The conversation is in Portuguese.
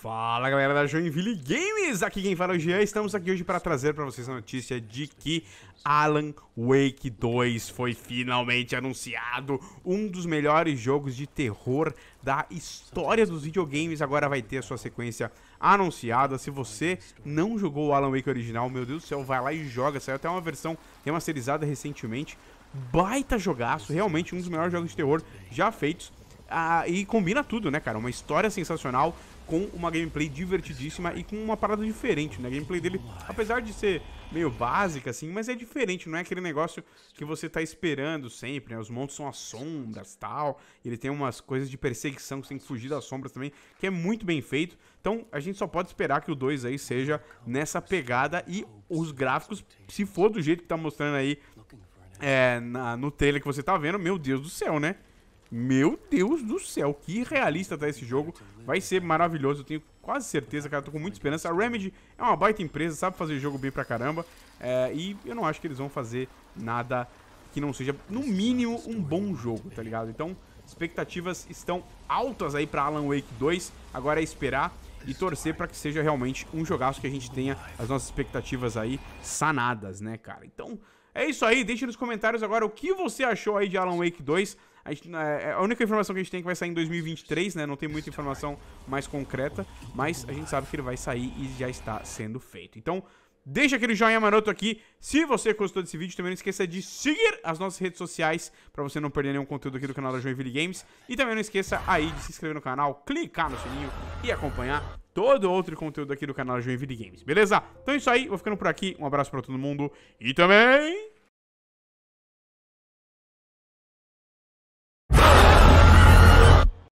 Fala galera da Joinville Games, aqui quem fala é o Jean, estamos aqui hoje para trazer para vocês a notícia de que Alan Wake 2 foi finalmente anunciado, um dos melhores jogos de terror da história dos videogames, agora vai ter a sua sequência anunciada, se você não jogou o Alan Wake original, meu Deus do céu, vai lá e joga, saiu até uma versão remasterizada é recentemente, baita jogaço, realmente um dos melhores jogos de terror já feitos, ah, e combina tudo, né, cara? Uma história sensacional com uma gameplay divertidíssima e com uma parada diferente, né? A gameplay dele, apesar de ser meio básica, assim, mas é diferente, não é aquele negócio que você tá esperando sempre, né? Os montes são as sombras tal. Ele tem umas coisas de perseguição que você tem que fugir das sombras também, que é muito bem feito. Então a gente só pode esperar que o 2 aí seja nessa pegada e os gráficos, se for do jeito que tá mostrando aí é, na, no trailer que você tá vendo, meu Deus do céu, né? Meu Deus do céu, que realista tá esse jogo. Vai ser maravilhoso, eu tenho quase certeza, cara, tô com muita esperança. A Remedy é uma baita empresa, sabe fazer jogo bem pra caramba. É, e eu não acho que eles vão fazer nada que não seja, no mínimo, um bom jogo, tá ligado? Então, expectativas estão altas aí pra Alan Wake 2. Agora é esperar e torcer para que seja realmente um jogaço que a gente tenha as nossas expectativas aí sanadas, né, cara? Então, é isso aí, deixe nos comentários agora o que você achou aí de Alan Wake 2. A, gente, é, é, a, única informação que a gente tem é que vai sair em 2023, né? Não tem muita informação mais concreta, mas a gente sabe que ele vai sair e já está sendo feito. Então, deixa aquele joinha maroto aqui. Se você gostou desse vídeo, também não esqueça de seguir as nossas redes sociais para você não perder nenhum conteúdo aqui do canal da Joinville Games. E também não esqueça aí de se inscrever no canal, clicar no sininho e acompanhar todo outro conteúdo aqui do canal Joinville Games, beleza? Então é isso aí, vou ficando por aqui, um abraço pra todo mundo e também...